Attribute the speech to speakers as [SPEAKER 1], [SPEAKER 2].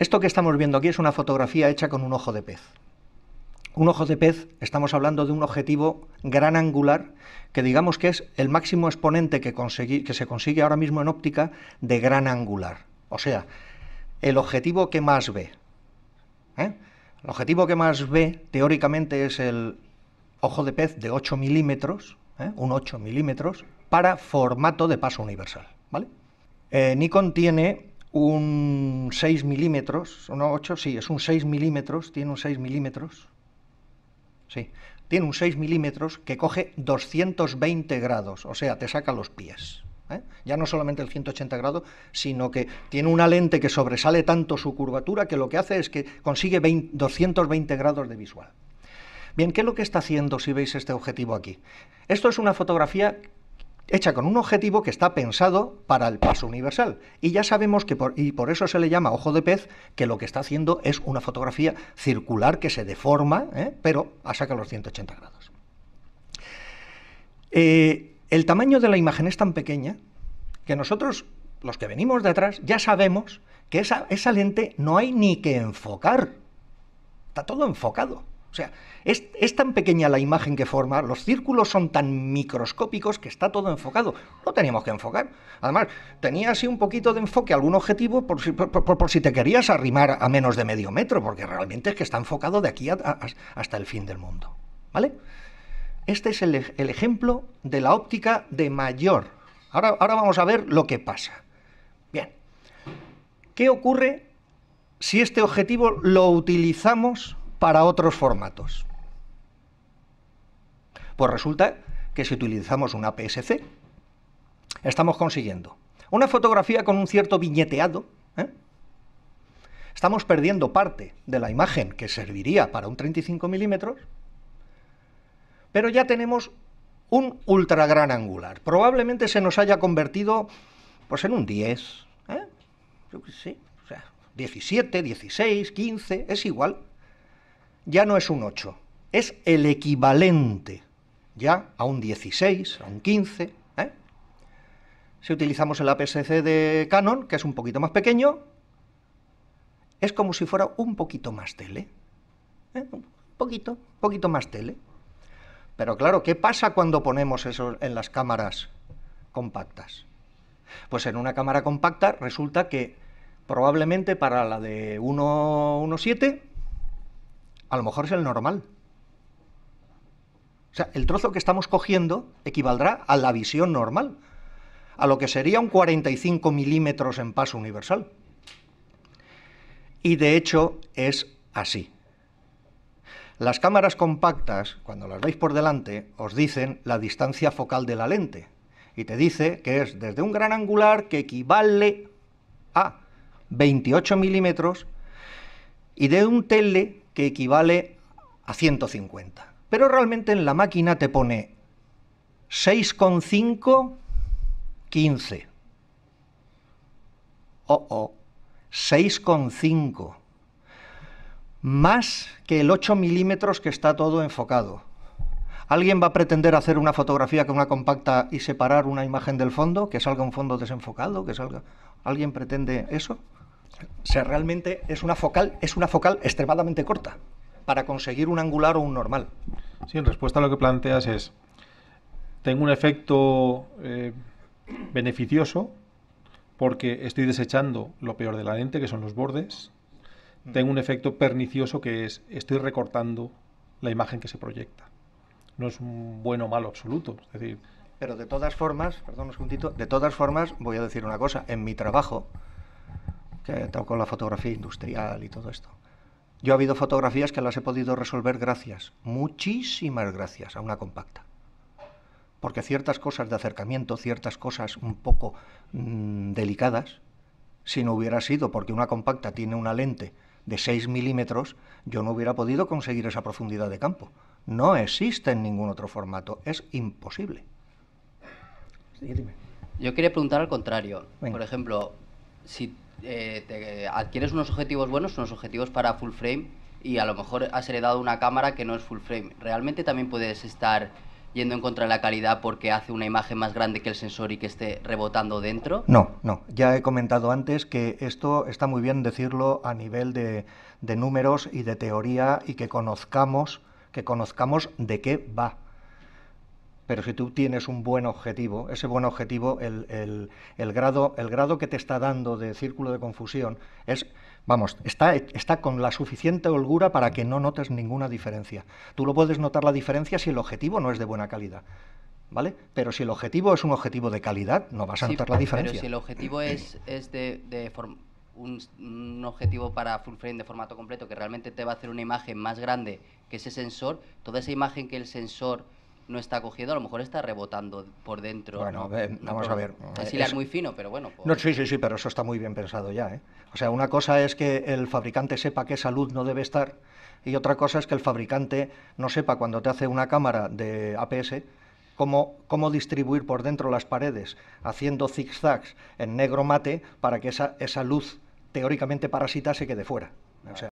[SPEAKER 1] Esto que estamos viendo aquí es una fotografía hecha con un ojo de pez. Un ojo de pez, estamos hablando de un objetivo gran angular, que digamos que es el máximo exponente que, se consigue ahora mismo en óptica de gran angular. O sea, el objetivo que más ve. ¿eh? El objetivo que más ve, teóricamente, es el ojo de pez de 8 milímetros, ¿eh? un 8 milímetros, para formato de paso universal. Eh, Nikon tiene un 6 milímetros, no 8, sí, es un 6 milímetros, tiene un 6 milímetros, sí, tiene un 6 milímetros que coge 220 grados, o sea, te saca los pies. ¿eh? Ya no solamente el 180 grados, sino que tiene una lente que sobresale tanto su curvatura que lo que hace es que consigue 220 grados de visual. Bien, ¿qué es lo que está haciendo si veis este objetivo aquí? Esto es una fotografía hecha con un objetivo que está pensado para el paso universal. Y ya sabemos que, por, y por eso se le llama ojo de pez, que lo que está haciendo es una fotografía circular que se deforma, ¿eh? pero pero sacar los 180 grados. Eh, el tamaño de la imagen es tan pequeña que nosotros, los que venimos de atrás, ya sabemos que esa, esa lente no hay ni que enfocar. Está todo enfocado. O sea, es, tan pequeña la imagen que forma, los círculos son tan microscópicos que está todo enfocado. No teníamos que enfocar. Además, tenía así un poquito de enfoque, algún objetivo, por si, te querías arrimar a menos de medio metro, porque realmente es que está enfocado de aquí hasta el fin del mundo. ¿Vale? Este es el, ejemplo de la óptica de mayor. Ahora, ahora vamos a ver lo que pasa. Bien. ¿Qué ocurre si este objetivo lo utilizamos para otros formatos? Pues resulta que si utilizamos una PSC, estamos consiguiendo una fotografía con un cierto viñeteado, ¿eh? estamos perdiendo parte de la imagen que serviría para un 35 milímetros, pero ya tenemos un ultra gran angular. Probablemente se nos haya convertido pues, en un 10, 17, 16, 15, es igual ya no es un 8, es el equivalente ya a un 16, a un 15. ¿eh? Si utilizamos el APS-C de Canon, que es un poquito más pequeño, es como si fuera un poquito más tele. ¿eh? Un poquito, un poquito más tele. Pero claro, ¿qué pasa cuando ponemos eso en las cámaras compactas? Pues en una cámara compacta resulta que probablemente para la de 1.7 a lo mejor es el normal. O sea, el trozo que estamos cogiendo equivaldrá a la visión normal, a lo que sería un 45 milímetros en paso universal. Y de hecho es así. Las cámaras compactas, cuando las veis por delante, os dicen la distancia focal de la lente. Y te dice que es desde un gran angular que equivale a 28 milímetros y de un tele equivale a 150. Pero realmente en la máquina te pone 6,5, 15. Oh, oh, 6,5. Más que el 8 milímetros que está todo enfocado. ¿Alguien va a pretender hacer una fotografía con una compacta y separar una imagen del fondo? ¿Que salga un fondo desenfocado? ¿Que salga...? ¿Alguien pretende eso? O realmente es una focal, es una focal extremadamente corta para conseguir un angular o un normal. Sí, en respuesta a lo que planteas es, tengo un efecto eh, beneficioso porque estoy desechando lo peor de la lente, que son los bordes. Mm. Tengo un efecto pernicioso que es, estoy recortando la imagen que se proyecta. No es un bueno o malo absoluto. Es decir, pero de todas formas, perdón un de todas formas voy a decir una cosa, en mi trabajo que con la fotografía industrial y todo esto. Yo ha habido fotografías que las he podido resolver gracias, muchísimas gracias a una compacta. Porque ciertas cosas de acercamiento, ciertas cosas un poco mm, delicadas, si no hubiera sido porque una compacta tiene una lente de 6 milímetros, yo no hubiera podido conseguir esa profundidad de campo. No existe en ningún otro formato, es imposible.
[SPEAKER 2] Yo quería preguntar al contrario. Por ejemplo, si eh, adquieres unos objetivos buenos, unos objetivos para full frame y a lo mejor has heredado una cámara que no es full frame. Realmente también puedes estar yendo en contra de la calidad porque hace una imagen más grande que el sensor y que esté rebotando dentro? No, no.
[SPEAKER 1] Ya he comentado antes que esto está muy bien decirlo a nivel de, de números y de teoría y que conozcamos, que conozcamos de qué va pero si tú tienes un buen objetivo, ese buen objetivo, el, grado, el grado que te está dando de círculo de confusión es, vamos, está, está con la suficiente holgura para que no notes ninguna diferencia. Tú lo puedes notar la diferencia si el objetivo no es de buena calidad. ¿Vale? Pero si el objetivo es un objetivo de calidad, no vas a notar la diferencia. Pero si el objetivo
[SPEAKER 2] es, de, un, un, objetivo para full frame de formato completo que realmente te va a hacer una imagen más grande que ese sensor, toda esa imagen que el sensor no está cogido a lo mejor está rebotando por dentro. Bueno,
[SPEAKER 1] vamos a ver. Eh, es muy
[SPEAKER 2] fino, pero bueno.
[SPEAKER 1] Pues no, sí, sí, sí, pero eso está muy bien pensado ya. ¿eh? O sea, una cosa es que el fabricante sepa qué salud no debe estar y otra cosa es que el fabricante no sepa cuando te hace una cámara de APS Cómo, cómo, distribuir por dentro las paredes, haciendo zigzags en negro mate para que esa, esa luz teóricamente parasita se quede fuera. O sea,